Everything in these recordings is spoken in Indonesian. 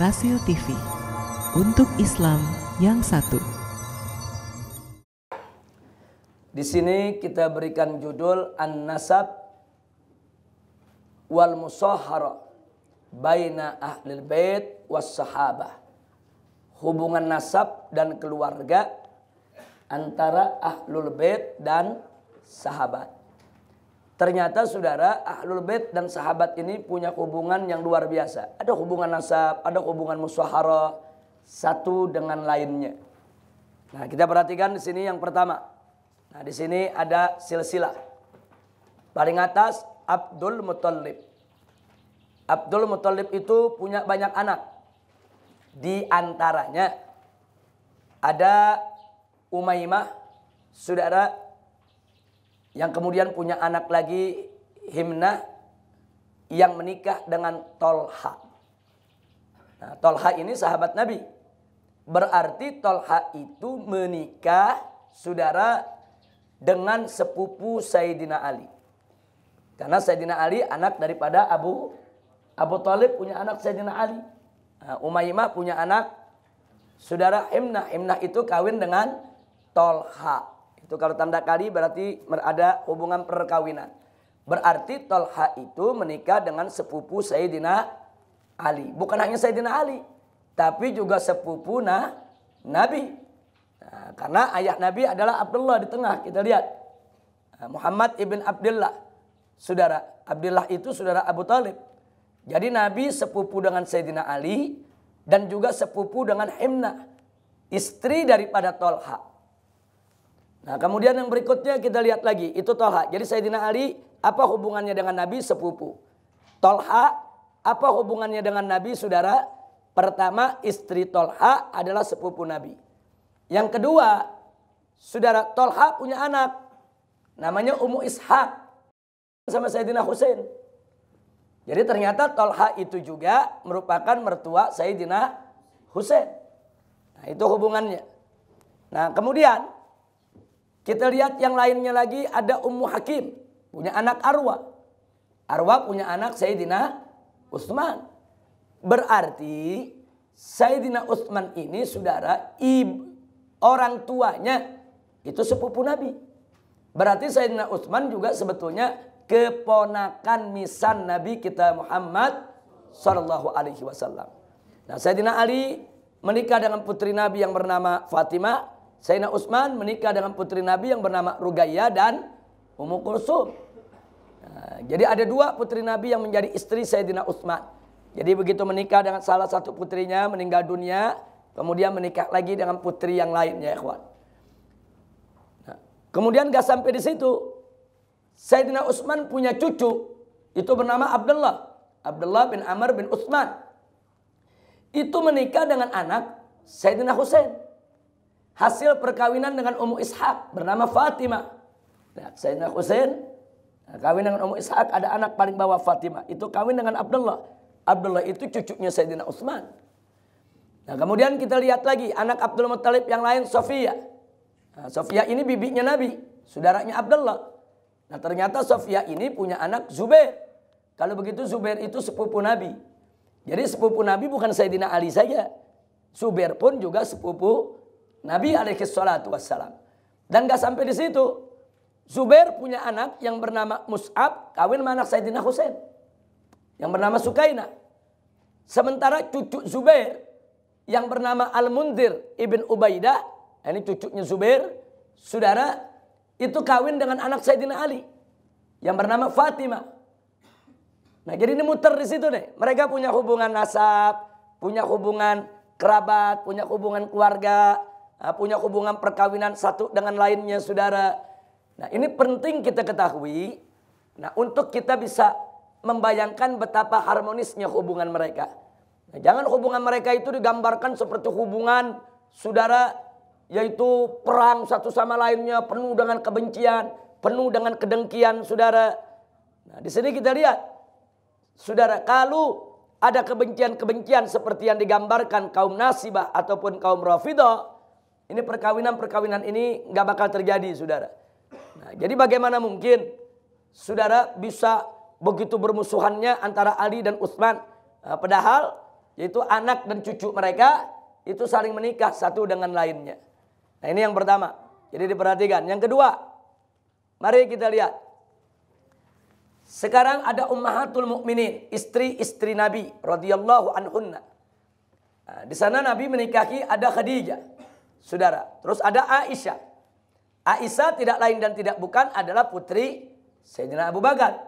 Rasio TV. Untuk Islam yang satu. Di sini kita berikan judul An-Nasab wal musahara baina Ahlul bait was sahabah. Hubungan nasab dan keluarga antara ahlul bait dan sahabat. Ternyata saudara, Ahlul Bait dan sahabat ini punya hubungan yang luar biasa. Ada hubungan nasab, ada hubungan musyawarah satu dengan lainnya. Nah, kita perhatikan di sini yang pertama. Nah, di sini ada silsilah. Paling atas Abdul Muthalib. Abdul Muthalib itu punya banyak anak. Di antaranya ada Umaymah, saudara yang kemudian punya anak lagi Himna yang menikah dengan Tolha. Nah, Tolha ini sahabat Nabi. Berarti Tolha itu menikah saudara dengan sepupu Sayyidina Ali. Karena Sayyidina Ali anak daripada Abu Abu Talib punya anak Sayyidina Ali. Nah, punya anak saudara Imnah Imnah itu kawin dengan Tolha. Itu kalau tanda kali berarti ada hubungan perkawinan. Berarti Tolha itu menikah dengan sepupu Sayyidina Ali. Bukan hanya Sayyidina Ali. Tapi juga sepupu nah, Nabi. Nah, karena ayah Nabi adalah Abdullah di tengah. Kita lihat. Nah, Muhammad ibn Abdullah. Saudara. Abdullah itu saudara Abu Talib. Jadi Nabi sepupu dengan Sayyidina Ali. Dan juga sepupu dengan Himna. Istri daripada Tolha. Nah kemudian yang berikutnya kita lihat lagi itu Tolha. Jadi Sayyidina Ali apa hubungannya dengan Nabi sepupu. Tolha apa hubungannya dengan Nabi saudara? Pertama istri Tolha adalah sepupu Nabi. Yang kedua saudara Tolha punya anak. Namanya Ummu Ishak. Sama Sayyidina Hussein. Jadi ternyata Tolha itu juga merupakan mertua Sayyidina Hussein. Nah itu hubungannya. Nah kemudian kita lihat yang lainnya lagi ada Ummu Hakim. Punya anak Arwa. Arwa punya anak Sayyidina Utsman. Berarti Sayyidina Utsman ini saudara ib, orang tuanya itu sepupu Nabi. Berarti Sayyidina Utsman juga sebetulnya keponakan misan Nabi kita Muhammad Sallallahu Alaihi Wasallam. Nah Sayyidina Ali menikah dengan putri Nabi yang bernama Fatimah Sayyidina Utsman menikah dengan putri Nabi yang bernama Rugaya dan Ummu Kulsum. Nah, jadi ada dua putri Nabi yang menjadi istri Sayyidina Utsman. Jadi begitu menikah dengan salah satu putrinya meninggal dunia, kemudian menikah lagi dengan putri yang lainnya, ikhwan. Nah, kemudian gak sampai di situ. Sayyidina Utsman punya cucu, itu bernama Abdullah. Abdullah bin Amr bin Utsman. Itu menikah dengan anak Sayyidina Husain hasil perkawinan dengan Ummu Ishaq bernama Fatima, Nah, Sayyidina Husain nah, kawin dengan Ummu Ishaq ada anak paling bawah Fatima Itu kawin dengan Abdullah. Abdullah itu cucunya Sayyidina Utsman. Nah, kemudian kita lihat lagi anak Abdul Muthalib yang lain Sofia. Nah, Sofia ini bibinya Nabi, saudaranya Abdullah. Nah, ternyata Sofia ini punya anak Zubair. Kalau begitu Zubair itu sepupu Nabi. Jadi sepupu Nabi bukan Sayyidina Ali saja. Zubair pun juga sepupu Nabi alaihi salatu wassalam. Dan gak sampai di situ. Zubair punya anak yang bernama Mus'ab kawin sama anak Sayyidina Husain. Yang bernama Sukaina. Sementara cucu Zubair yang bernama Al-Mundir Ibn Ubaidah. Ini cucunya Zubair. Saudara itu kawin dengan anak Sayyidina Ali. Yang bernama Fatima. Nah jadi ini muter di situ deh. Mereka punya hubungan nasab. Punya hubungan kerabat. Punya hubungan keluarga Ah, punya hubungan perkawinan satu dengan lainnya saudara. Nah ini penting kita ketahui. Nah untuk kita bisa membayangkan betapa harmonisnya hubungan mereka. Nah, jangan hubungan mereka itu digambarkan seperti hubungan saudara yaitu perang satu sama lainnya penuh dengan kebencian, penuh dengan kedengkian saudara. Nah, di sini kita lihat saudara kalau ada kebencian-kebencian seperti yang digambarkan kaum Nasibah ataupun kaum Rafidah, ini perkawinan-perkawinan ini nggak bakal terjadi, saudara. Nah, jadi bagaimana mungkin saudara bisa begitu bermusuhannya antara Ali dan Utsman? Nah, padahal yaitu anak dan cucu mereka itu saling menikah satu dengan lainnya. Nah ini yang pertama. Jadi diperhatikan. Yang kedua, mari kita lihat. Sekarang ada ummahatul mukminin, istri-istri Nabi radhiyallahu anhunna. Nah, di sana Nabi menikahi ada Khadijah. Saudara, terus ada Aisyah. Aisyah tidak lain dan tidak bukan adalah putri Sayyidina Abu Bakar.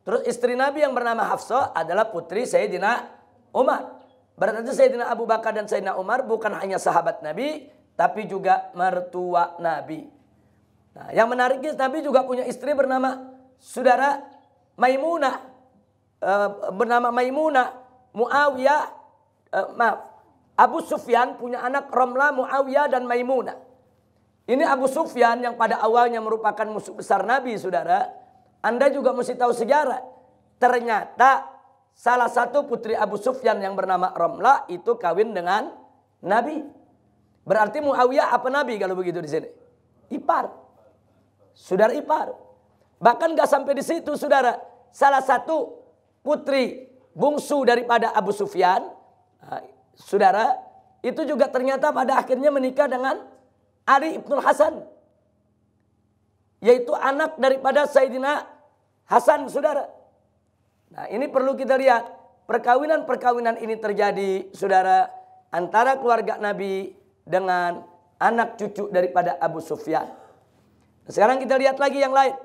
Terus istri Nabi yang bernama Hafsah adalah putri Sayyidina Umar. Berarti Sayyidina Abu Bakar dan Sayyidina Umar bukan hanya sahabat Nabi, tapi juga mertua Nabi. Nah, yang menariknya Nabi juga punya istri bernama saudara Maimunah. E, bernama Maimunah, Muawiyah, e, maaf, Abu Sufyan punya anak Romla, Muawiyah, dan Maimunah. Ini Abu Sufyan yang pada awalnya merupakan musuh besar Nabi, saudara. Anda juga mesti tahu sejarah. Ternyata salah satu putri Abu Sufyan yang bernama Romla itu kawin dengan Nabi. Berarti Muawiyah apa Nabi kalau begitu di sini? Ipar. Saudara ipar. Bahkan gak sampai di situ saudara. Salah satu putri bungsu daripada Abu Sufyan ah, Saudara, itu juga ternyata pada akhirnya menikah dengan Ali ibnu Hasan. Yaitu anak daripada Sayyidina Hasan, saudara. Nah ini perlu kita lihat. Perkawinan-perkawinan ini terjadi, saudara, antara keluarga Nabi dengan anak cucu daripada Abu Sufyan. Sekarang kita lihat lagi yang lain.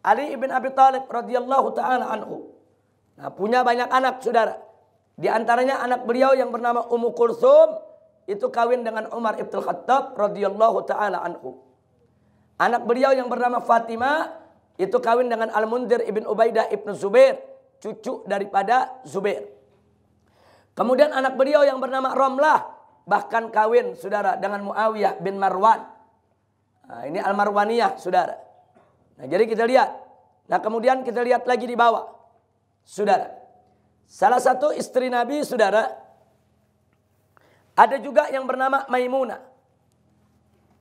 Ali ibn Abi Thalib radhiyallahu taala anhu. Nah, punya banyak anak, saudara. Di antaranya anak beliau yang bernama Ummu Kulsum itu kawin dengan Umar Ibn Khattab radhiyallahu taala anhu. Anak beliau yang bernama Fatimah itu kawin dengan Al-Mundir Ibn Ubaidah Ibn Zubair, cucu daripada Zubair. Kemudian anak beliau yang bernama Romlah bahkan kawin saudara dengan Muawiyah bin Marwan. Nah, ini Al-Marwaniyah saudara. Nah, jadi kita lihat. Nah, kemudian kita lihat lagi di bawah. Saudara, Salah satu istri Nabi, saudara, ada juga yang bernama Maimunah.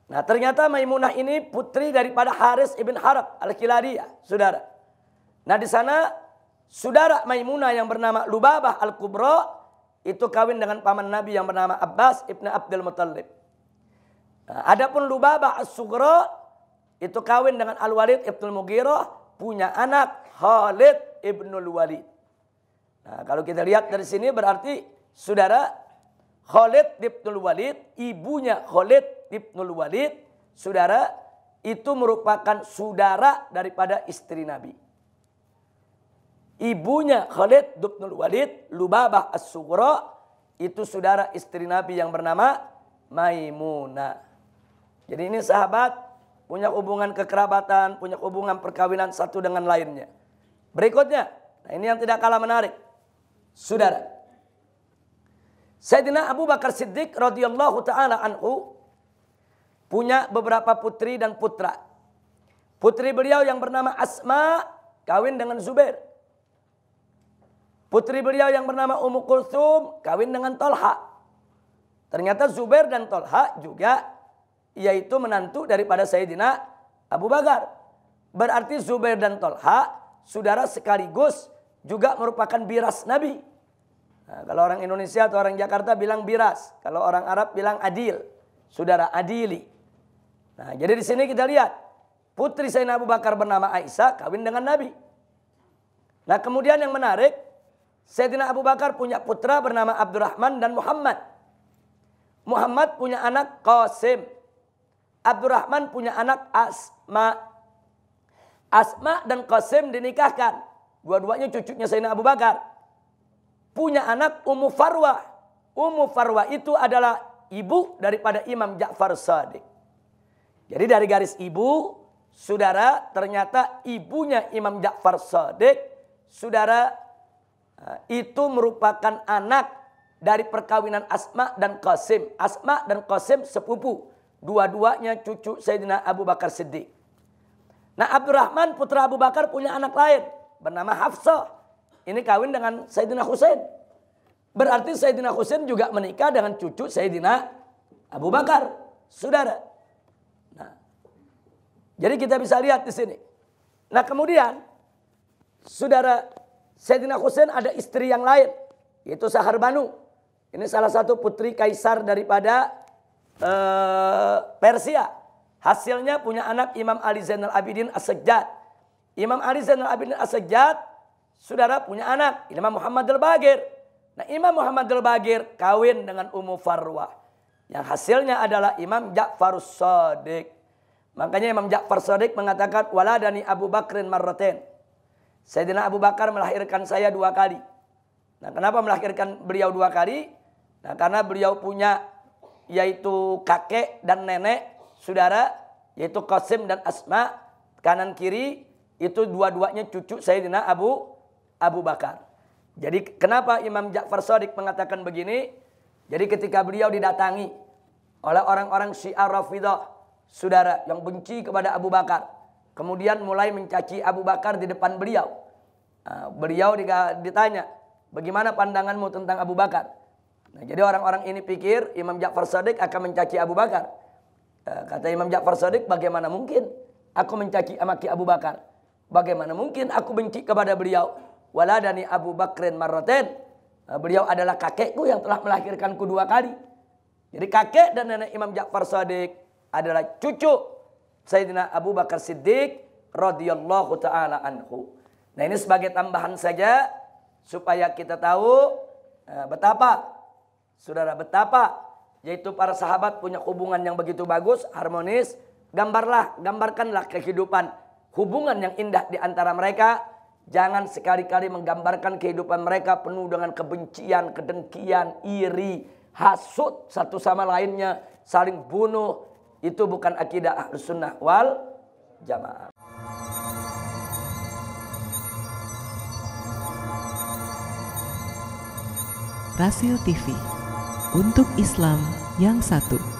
Nah ternyata Maimunah ini putri daripada Haris ibn Harab al-Kilariyah, saudara. Nah di sana saudara Maimunah yang bernama Lubabah al-Kubro itu kawin dengan paman Nabi yang bernama Abbas ibn Abdul Muttalib. Nah, Adapun Lubabah al sugra itu kawin dengan Al-Walid ibn Mughirah punya anak Khalid ibn Walid. Nah, kalau kita lihat dari sini berarti saudara Khalid bin Walid, ibunya Khalid bin Walid, saudara itu merupakan saudara daripada istri Nabi. Ibunya Khalid bin Walid, Lubabah As-Sughra, itu saudara istri Nabi yang bernama Maimuna. Jadi ini sahabat punya hubungan kekerabatan, punya hubungan perkawinan satu dengan lainnya. Berikutnya, nah ini yang tidak kalah menarik. Saudara, Sayyidina Abu Bakar Siddiq radhiyallahu taala anhu punya beberapa putri dan putra. Putri beliau yang bernama Asma kawin dengan Zubair. Putri beliau yang bernama Ummu Kulsum kawin dengan Tolha. Ternyata Zubair dan Tolha juga yaitu menantu daripada Sayyidina Abu Bakar. Berarti Zubair dan Tolha saudara sekaligus juga merupakan biras Nabi. Nah, kalau orang Indonesia atau orang Jakarta bilang biras, kalau orang Arab bilang adil, saudara adili. Nah, jadi di sini kita lihat putri Sayyidina Abu Bakar bernama Aisyah kawin dengan Nabi. Nah, kemudian yang menarik, Sayyidina Abu Bakar punya putra bernama Abdurrahman dan Muhammad. Muhammad punya anak Qasim. Abdurrahman punya anak Asma. Asma dan Qasim dinikahkan. Dua-duanya cucunya Sayyidina Abu Bakar. Punya anak Ummu Farwa. Ummu Farwa itu adalah ibu daripada Imam Ja'far Sadiq. Jadi dari garis ibu, saudara ternyata ibunya Imam Ja'far Sadiq, saudara eh, itu merupakan anak dari perkawinan Asma dan Qasim. Asma dan Qasim sepupu. Dua-duanya cucu Sayyidina Abu Bakar Siddiq. Nah Abdurrahman putra Abu Bakar punya anak lain bernama Hafsah. Ini kawin dengan Sayyidina Husain. Berarti Sayyidina Husain juga menikah dengan cucu Sayyidina Abu Bakar, saudara. Nah, jadi kita bisa lihat di sini. Nah kemudian saudara Sayyidina Husain ada istri yang lain yaitu Sahar Banu. Ini salah satu putri kaisar daripada uh, Persia. Hasilnya punya anak Imam Ali Zainal Abidin As-Sajjad. Imam Ali Zainal Abidin As-Sajjad, saudara punya anak, Imam Muhammad Al-Bagir. Nah, Imam Muhammad Al-Bagir kawin dengan Ummu Farwa. Yang hasilnya adalah Imam Ja'far Sadiq. Makanya Imam Ja'far Sadiq mengatakan, Waladani Abu Bakrin marraten. Sayyidina Abu Bakar melahirkan saya dua kali. Nah, kenapa melahirkan beliau dua kali? Nah, karena beliau punya yaitu kakek dan nenek, saudara, yaitu Qasim dan Asma, kanan kiri, itu dua-duanya cucu Sayyidina Abu Abu Bakar. Jadi kenapa Imam Ja'far Sadiq mengatakan begini? Jadi ketika beliau didatangi oleh orang-orang Syiah Rafidah, saudara yang benci kepada Abu Bakar, kemudian mulai mencaci Abu Bakar di depan beliau. Ah, beliau ditanya, bagaimana pandanganmu tentang Abu Bakar? Nah, jadi orang-orang ini pikir Imam Ja'far Sadiq akan mencaci Abu Bakar. Ah, kata Imam Ja'far Sadiq, bagaimana mungkin aku mencaci amaki Abu Bakar? Bagaimana mungkin aku benci kepada beliau? Waladani Abu Bakrin Marraten. Nah, beliau adalah kakekku yang telah melahirkanku dua kali. Jadi kakek dan nenek Imam Ja'far Sadiq adalah cucu Sayyidina Abu Bakar Siddiq radhiyallahu taala anhu. Nah ini sebagai tambahan saja supaya kita tahu eh, betapa saudara betapa yaitu para sahabat punya hubungan yang begitu bagus, harmonis. Gambarlah, gambarkanlah kehidupan hubungan yang indah di antara mereka. Jangan sekali-kali menggambarkan kehidupan mereka penuh dengan kebencian, kedengkian, iri, hasut satu sama lainnya, saling bunuh. Itu bukan akidah ahlus sunnah wal jamaah. Rasil TV untuk Islam yang satu.